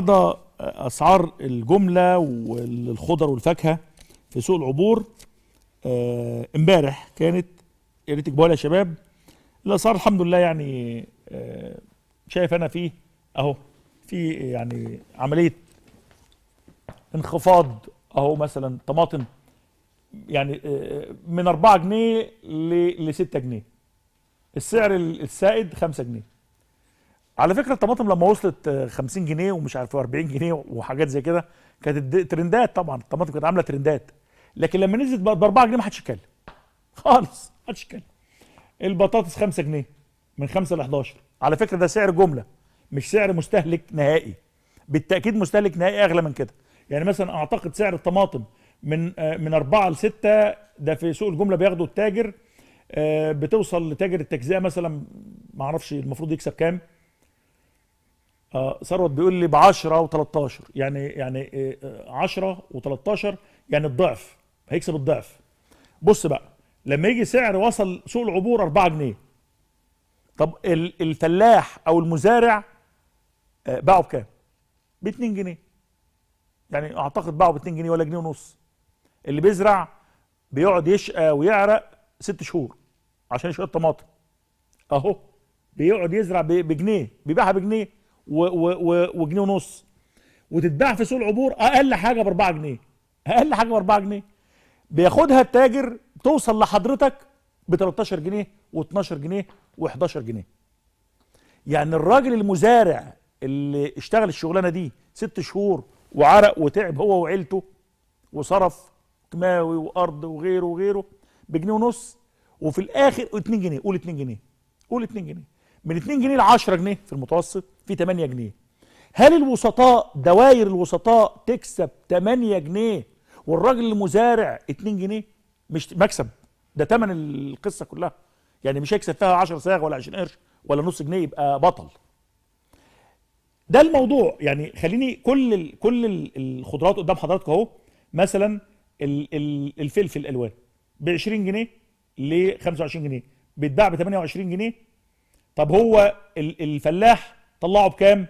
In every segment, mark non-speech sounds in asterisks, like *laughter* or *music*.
النهارده اسعار الجمله والخضر والفاكهه في سوق العبور آه، امبارح كانت يا ريت تجيبوها يا شباب الاسعار الحمد لله يعني آه، شايف انا فيه اهو في يعني عمليه انخفاض اهو مثلا طماطم يعني آه، من 4 جنيه ل 6 جنيه السعر السائد 5 جنيه على فكره الطماطم لما وصلت 50 آه، جنيه ومش عارف 40 جنيه وحاجات زي كده كانت ترندات طبعا الطماطم كانت عامله ترندات لكن لما نزلت ب 4 جنيه ما حدش يتكلم *laughs* خالص ما حدش يتكلم البطاطس 5 جنيه من 5 ل 11 على فكره ده سعر جمله مش سعر مستهلك نهائي بالتاكيد مستهلك نهائي اغلى من كده يعني مثلا اعتقد سعر الطماطم من آه، من 4 ل 6 ده في سوق الجمله بياخده التاجر آه، بتوصل لتاجر التجزئه مثلا ما اعرفش المفروض يكسب كام اه ثروت بيقول لي ب 10 و13 يعني يعني 10 آه، آه، و13 يعني الضعف هيكسب الضعف بص بقى لما يجي سعر وصل سوق العبور 4 جنيه طب الفلاح او المزارع آه، باعه بكام؟ ب 2 جنيه يعني اعتقد باعه ب 2 جنيه ولا جنيه ونص اللي بيزرع بيقعد يشقى ويعرق ست شهور عشان يشقى الطماطم اهو بيقعد يزرع بجنيه بيبيعها بجنيه وجنيه ونص وتتباع في سوق العبور اقل حاجه ب 4 جنيه اقل حاجه ب 4 جنيه بياخدها التاجر توصل لحضرتك ب 13 جنيه و12 جنيه و11 جنيه يعني الراجل المزارع اللي اشتغل الشغلانه دي ست شهور وعرق وتعب هو وعيلته وصرف كماوي وارض وغيره وغيره بجنيه ونص وفي الاخر 2 جنيه قول 2 جنيه قول 2 جنيه من 2 جنيه ل 10 جنيه في المتوسط في 8 جنيه هل الوسطاء دواير الوسطاء تكسب 8 جنيه والراجل المزارع 2 جنيه مش مكسب ده تمن القصه كلها يعني مش هيكسب فيها 10 صاغ ولا 20 قرش ولا نص جنيه يبقى بطل ده الموضوع يعني خليني كل الـ كل الـ الخضروات قدام حضراتكم اهو مثلا الـ الـ الفلفل الالوان ب 20 جنيه ل 25 جنيه بيتباع ب 28 جنيه طب هو الفلاح طلعه بكام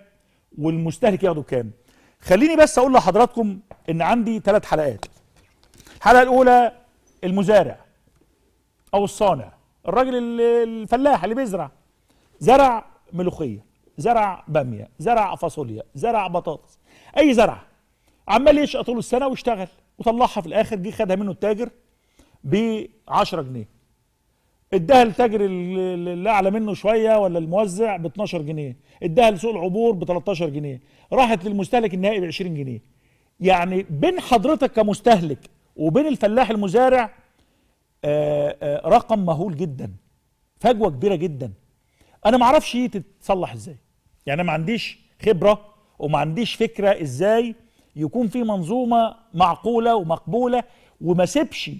والمستهلك ياخده بكام خليني بس اقول لحضراتكم ان عندي ثلاث حلقات الحلقه الاولى المزارع او الصانع الراجل الفلاح اللي بيزرع زرع ملوخيه زرع باميه زرع فاصوليا زرع بطاطس اي زرع عمال يشقى طول السنه ويشتغل وطلعها في الاخر جه خدها منه التاجر ب 10 جنيه اداها لتاجر اللي اعلى منه شويه ولا الموزع ب 12 جنيه اداها لسوق العبور ب 13 جنيه راحت للمستهلك النهائي ب 20 جنيه يعني بين حضرتك كمستهلك وبين الفلاح المزارع آآ آه، آآ آه، رقم مهول جدا فجوه كبيره جدا انا ما اعرفش تتصلح ازاي يعني انا ما عنديش خبره وما عنديش فكره ازاي يكون في منظومه معقوله ومقبوله وما سيبش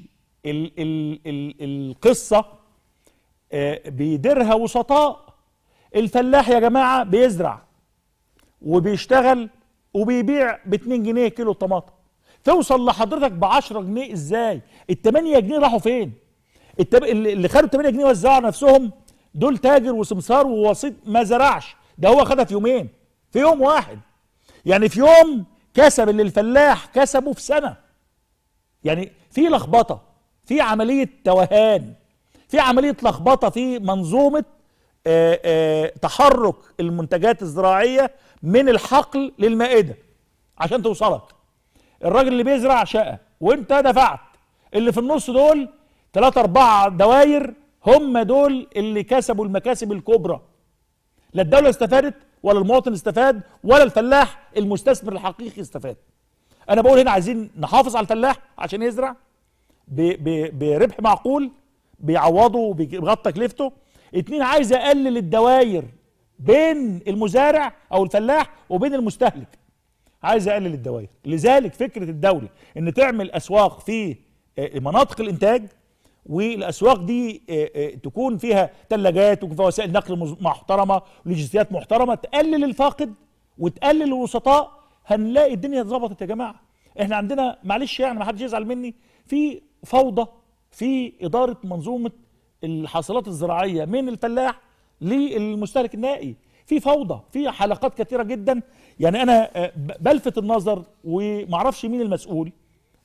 القصه آه، بيديرها وسطاء الفلاح يا جماعة بيزرع وبيشتغل وبيبيع ب 2 جنيه كيلو الطماطم توصل لحضرتك ب 10 جنيه ازاي ال 8 جنيه راحوا فين التب... اللي خدوا 8 جنيه وزعوا نفسهم دول تاجر وسمسار ووسيط ما زرعش ده هو خدها في يومين في يوم واحد يعني في يوم كسب اللي الفلاح كسبه في سنه يعني في لخبطه في عمليه توهان في عمليه لخبطه في منظومه آه، آه، تحرك المنتجات الزراعيه من الحقل للمائده عشان توصلك الراجل اللي بيزرع شقه وانت دفعت اللي في النص دول ثلاثة أربعة دواير هم دول اللي كسبوا المكاسب الكبرى لا الدولة استفادت ولا المواطن استفاد ولا الفلاح المستثمر الحقيقي استفاد أنا بقول هنا عايزين نحافظ على الفلاح عشان يزرع بربح معقول بيعوضه وبيغطي تكلفته اتنين عايز اقلل الدواير بين المزارع او الفلاح وبين المستهلك عايز اقلل الدواير لذلك فكره الدوله ان تعمل اسواق في آه، مناطق الانتاج والاسواق دي آه، آه، تكون فيها ثلاجات وفيها وسائل نقل محترمه ولوجستيات محترمه تقلل الفاقد وتقلل الوسطاء هنلاقي الدنيا اتظبطت يا جماعه احنا عندنا معلش يعني ما حدش يزعل مني في فوضى في إدارة منظومة الحاصلات الزراعية من الفلاح للمستهلك النهائي في فوضى في حلقات كثيرة جدا يعني أنا آه، بلفت النظر ومعرفش مين المسؤول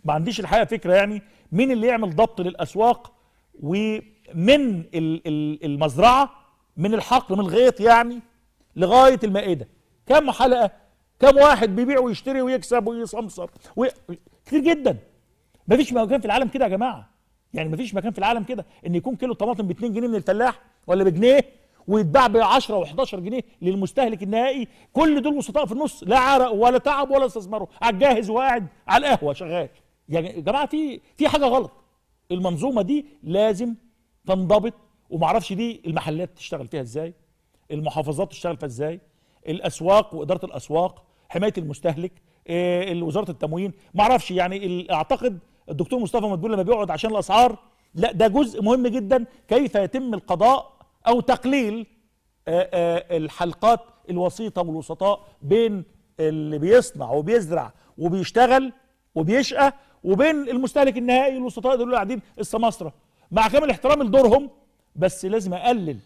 ما عنديش الحقيقة فكرة يعني مين اللي يعمل ضبط للأسواق ومن المزرعة من الحقل من الغيط يعني لغاية المائدة كم حلقة كم واحد بيبيع ويشتري ويكسب ويصمصر كتير جدا مفيش مكان في العالم كده يا جماعه يعني مفيش مكان في العالم كده ان يكون كيلو طماطم ب 2 جنيه من الفلاح ولا بجنيه ويتباع ب 10 و11 جنيه للمستهلك النهائي كل دول وسطاء في النص لا عرق ولا تعب ولا استثمروا على الجاهز وقاعد على القهوه شغال يعني يا يعني جماعه في في حاجه غلط المنظومه دي لازم تنضبط ومعرفش دي المحلات تشتغل فيها ازاي المحافظات تشتغل فيها ازاي الاسواق واداره الاسواق حمايه المستهلك آه، وزاره التموين معرفش يعني اعتقد الدكتور مصطفى مدبول لما بيقعد عشان الاسعار لا ده جزء مهم جدا كيف يتم القضاء او تقليل آه، آه، الحلقات الوسيطه والوسطاء بين اللي بيصنع وبيزرع وبيشتغل وبيشقى وبين المستهلك النهائي الوسطاء دول قاعدين السماسره مع كامل احترام لدورهم بس لازم اقلل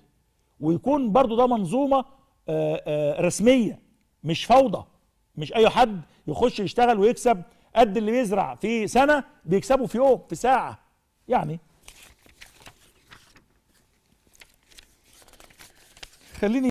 ويكون برضو ده منظومه آه، رسميه مش فوضى مش اي حد يخش يشتغل ويكسب قد اللي بيزرع في سنه بيكسبه في يوم في ساعه يعني خليني